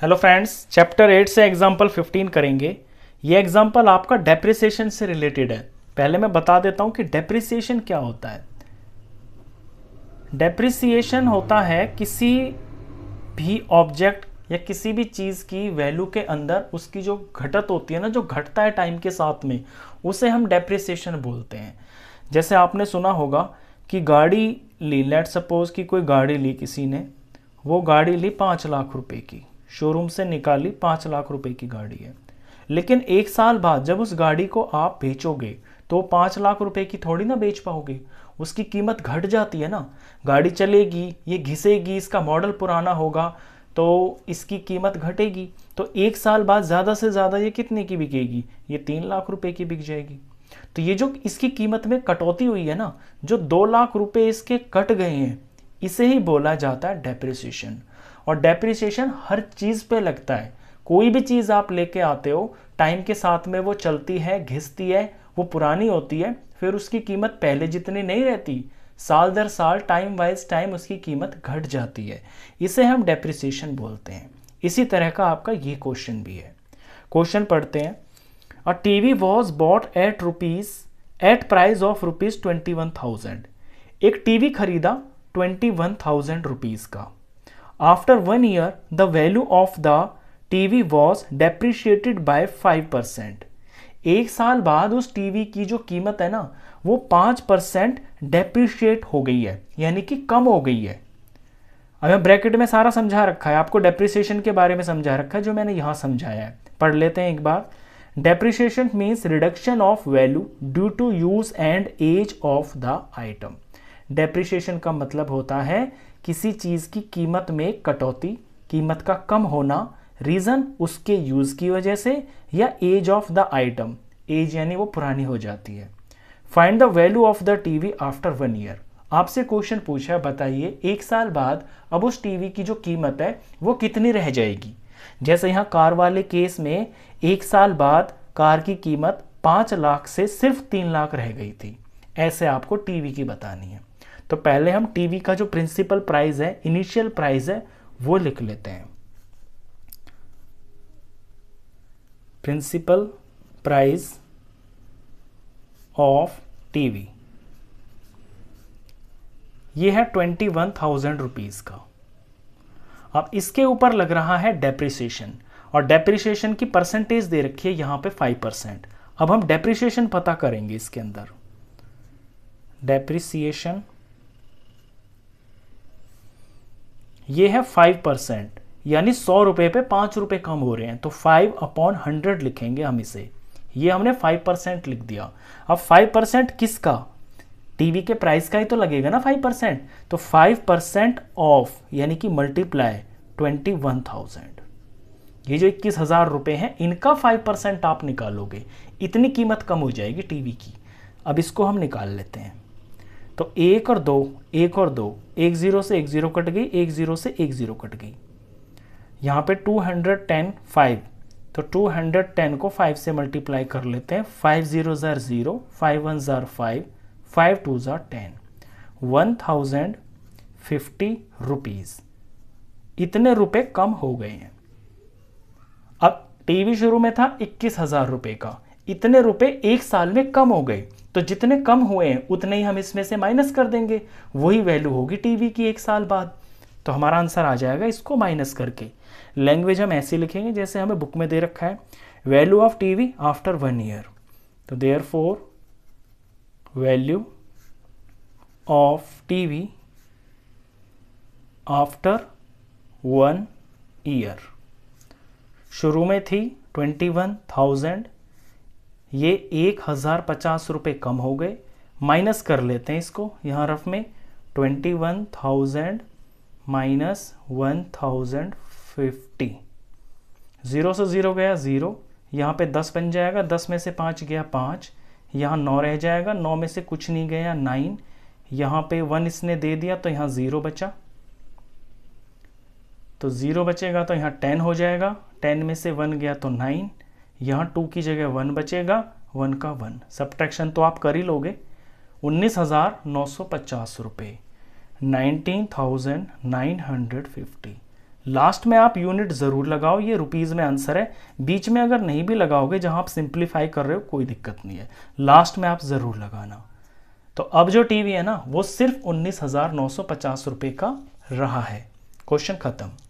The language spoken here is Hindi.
हेलो फ्रेंड्स चैप्टर एट से एग्जाम्पल फिफ्टीन करेंगे ये एग्जाम्पल आपका डेप्रिसिएशन से रिलेटेड है पहले मैं बता देता हूँ कि डेप्रिसिएशन क्या होता है डेप्रिसिएशन होता है किसी भी ऑब्जेक्ट या किसी भी चीज़ की वैल्यू के अंदर उसकी जो घटत होती है ना जो घटता है टाइम के साथ में उसे हम डेप्रिसिएशन बोलते हैं जैसे आपने सुना होगा कि गाड़ी ली लेट सपोज कि कोई गाड़ी ली किसी ने वो गाड़ी ली पाँच लाख रुपए की शोरूम से निकाली पाँच लाख रुपए की गाड़ी है लेकिन एक साल बाद जब उस गाड़ी को आप बेचोगे तो पाँच लाख रुपए की थोड़ी ना बेच पाओगे उसकी कीमत घट जाती है ना गाड़ी चलेगी ये घिसेगी इसका मॉडल पुराना होगा तो इसकी कीमत घटेगी तो एक साल बाद ज़्यादा से ज़्यादा ये कितने की बिकेगी ये तीन लाख रुपए की बिक जाएगी तो ये जो इसकी कीमत में कटौती हुई है ना जो दो लाख रुपए इसके कट गए हैं इसे ही बोला जाता है डेप्रिसिएशन और डेप्रिसिएशन हर चीज़ पे लगता है कोई भी चीज़ आप लेके आते हो टाइम के साथ में वो चलती है घिसती है वो पुरानी होती है फिर उसकी कीमत पहले जितनी नहीं रहती साल दर साल टाइम वाइज टाइम उसकी कीमत घट जाती है इसे हम डेप्रिसिएशन बोलते हैं इसी तरह का आपका ये क्वेश्चन भी है क्वेश्चन पढ़ते हैं a T V was bought at rupees at price of rupees twenty one thousand एक टी वी खरीदा ट्वेंटी वन थाउजेंड रुपीज़ का After one year, the value of the TV was depreciated by five percent एक साल बाद उस टीवी की जो कीमत है ना वो पाँच परसेंट डेप्रिशिएट हो गई है यानी कि कम हो गई है अब मैं ब्रैकेट में सारा समझा रखा है आपको डेप्रिसिएशन के बारे में समझा रखा है जो मैंने यहाँ समझाया है पढ़ लेते हैं एक बार depreciation means reduction of value due to use and age of the item depreciation का मतलब होता है किसी चीज़ की कीमत में कटौती कीमत का कम होना रीज़न उसके यूज़ की वजह से या age of the item age यानी वो पुरानी हो जाती है find the value of the TV after one year आपसे क्वेश्चन पूछा बताइए एक साल बाद अब उस टीवी की जो कीमत है वो कितनी रह जाएगी जैसे यहाँ कार वाले केस में एक साल बाद कार की कीमत पाँच लाख से सिर्फ तीन लाख रह गई थी ऐसे आपको टीवी की बतानी है तो पहले हम टीवी का जो प्रिंसिपल प्राइस है इनिशियल प्राइस है वो लिख लेते हैं प्रिंसिपल प्राइस ऑफ टीवी ये है ट्वेंटी वन थाउजेंड रुपीज़ का अब इसके ऊपर लग रहा है डेप्रिसिएशन और डेप्रिसिएशन की परसेंटेज दे रखी है यहां पे फाइव परसेंट अब हम डेप्रिसिएशन पता करेंगे इसके अंदर डेप्रिसिएशन ये है फाइव परसेंट यानी सौ रुपये पे पाँच रुपये कम हो रहे हैं तो फाइव अपॉन हंड्रेड लिखेंगे हम इसे ये हमने फाइव परसेंट लिख दिया अब फाइव परसेंट किसका टीवी के प्राइस का ही तो लगेगा ना फाइव परसेंट तो फाइव परसेंट ऑफ यानी कि मल्टीप्लाई ट्वेंटी वन थाउजेंड ये जो इक्कीस हज़ार रुपये हैं इनका फाइव परसेंट आप निकालोगे इतनी कीमत कम हो जाएगी टीवी की अब इसको हम निकाल लेते हैं तो एक और दो एक और दो एक ज़ीरो से एक ज़ीरो कट गई एक ज़ीरो से एक ज़ीरो कट गई यहाँ पे टू हंड्रेड टेन फाइव तो टू हंड्रेड टेन को फाइव से मल्टीप्लाई कर लेते हैं फाइव ज़ीरो ज़ार ज़ीरो फाइव वन ज़ार फाइव फाइव टू ज़ार ten one thousand fifty rupees इतने रुपए कम हो गए हैं अब टीवी शुरू में था इक्कीस हज़ार रुपये का इतने रुपए एक साल में कम हो गए तो जितने कम हुए हैं उतने ही हम इसमें से माइनस कर देंगे वही वैल्यू होगी टीवी की एक साल बाद तो हमारा आंसर आ जाएगा इसको माइनस करके लैंग्वेज हम ऐसे लिखेंगे जैसे हमें बुक में दे रखा है value of TV after one year तो therefore value of TV after one year शुरू में थी ट्वेंटी वन थाउजेंड ये एक हज़ार पचास रुपये कम हो गए माइनस कर लेते हैं इसको यहाँ रफ में twenty one thousand minus one thousand fifty zero से ज़ीरो गया ज़ीरो यहाँ पे दस बन जाएगा दस में से पाँच गया पाँच यहाँ नौ रह जाएगा नौ में से कुछ नहीं गया नाइन यहाँ पे वन इसने दे दिया तो यहाँ ज़ीरो बचा तो ज़ीरो बचेगा तो यहाँ टेन हो जाएगा टेन में से वन गया तो नाइन यहाँ टू की जगह वन बचेगा वन का वन सब्ट्रैक्शन तो आप कर ही लोगे उन्नीस हज़ार नौ सौ पचास रुपये nineteen thousand nine hundred fifty last में आप यूनिट ज़रूर लगाओ ये रुपीज़ में आंसर है बीच में अगर नहीं भी लगाओगे जहाँ आप सिंप्लीफाई कर रहे हो कोई दिक्कत नहीं है लास्ट में आप ज़रूर लगाना तो अब जो टीवी है ना वो सिर्फ उन्नीस हज़ार नौ सौ पचास रुपये का रहा है क्वेश्चन ख़त्म